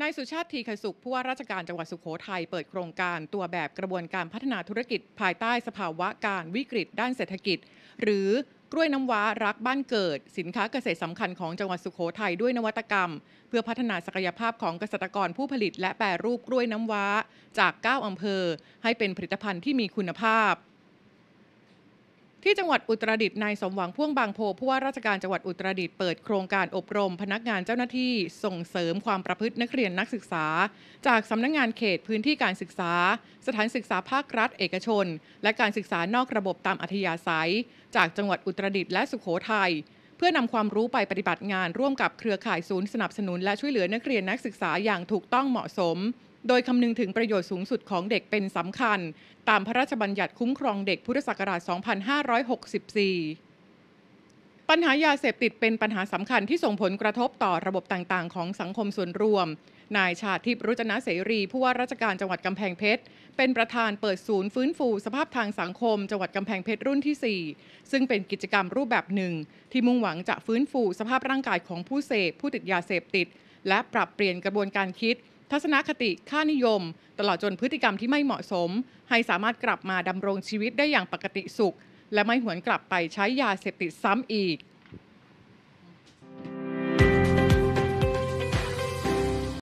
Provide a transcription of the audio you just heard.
นายสุชาติทีขสุข ผู้ว่าราชการจังหวัดสุขโขทัยเปิดโครงการตัวแบบกระบวนการพัฒนาธุรกิจภายใต้สภาวะการวิกฤตด้านเศรษฐกิจ หรือกล้วยน้ำว้ารักบ้านเกิด สินค้าเกษตรสำคัญของจังหวัดสุขโขทัยด้วยนวัตกรรม เพื่อพัฒนาศักยภาพของเกษตรกรผู้ผลิตและแปรรูปกล้วยน้ำว้าจาก 9อำเภอให้เป็นผลิตภัณฑ์ที่มีคุณภาพที่จังหวัดอุตรดิตถ์นายสมหวังพ่วงบางโพผู้ว่าราชการจังหวัดอุตรดิตถ์เปิดโครงการอบรม พนักงานเจ้าหน้าที่ส่งเสริมความประพฤตินักเรียนนักศึกษา จากสำนักงงานเขตพื้นที่การศึกษา สถานศึกษาภาครัฐเอกชน และการศึกษานอกระบบตามอัธยาศัย จากจังหวัดอุตรดิตถ์และสุขโขทยัยเพื่อนำความรู้ไปปฏิบัติงานร่วมกับเครือข่ายศูนย์สนับสนุนและช่วยเหลือนักเรียนนักศึกษาอย่างถูกต้องเหมาะสมโดยคำนึงถึงประโยชน์สูงสุดของเด็กเป็นสำคัญ ตามพระราชบัญญัติคุ้มครองเด็กพุทธศักราช 2564 ปัญหายาเสพติดเป็นปัญหาสำคัญที่ส่งผลกระทบต่อระบบต่างๆ ของสังคมส่วนรวม นายชาทิพรุจนะเสรี ผู้ว่าราชการจังหวัดกำแพงเพชร เป็นประธานเปิดศูนย์ฟื้นฟูสภาพทางสังคมจังหวัดกำแพงเพชรรุ่นที่ 4 ซึ่งเป็นกิจกรรมรูปแบบหนึ่ง ที่มุ่งหวังจะฟื้นฟูสภาพร่างกายของผู้เสพผู้ติดยาเสพติด และปรับเปลี่ยนกระบวนการคิดทัศนคติค่านิยม ตลอดจนพฤติกรรมที่ไม่เหมาะสม ให้สามารถกลับมาดำรงชีวิตได้อย่างปกติสุข และไม่หวนกลับไปใช้ยาเสพติดซ้ำอีก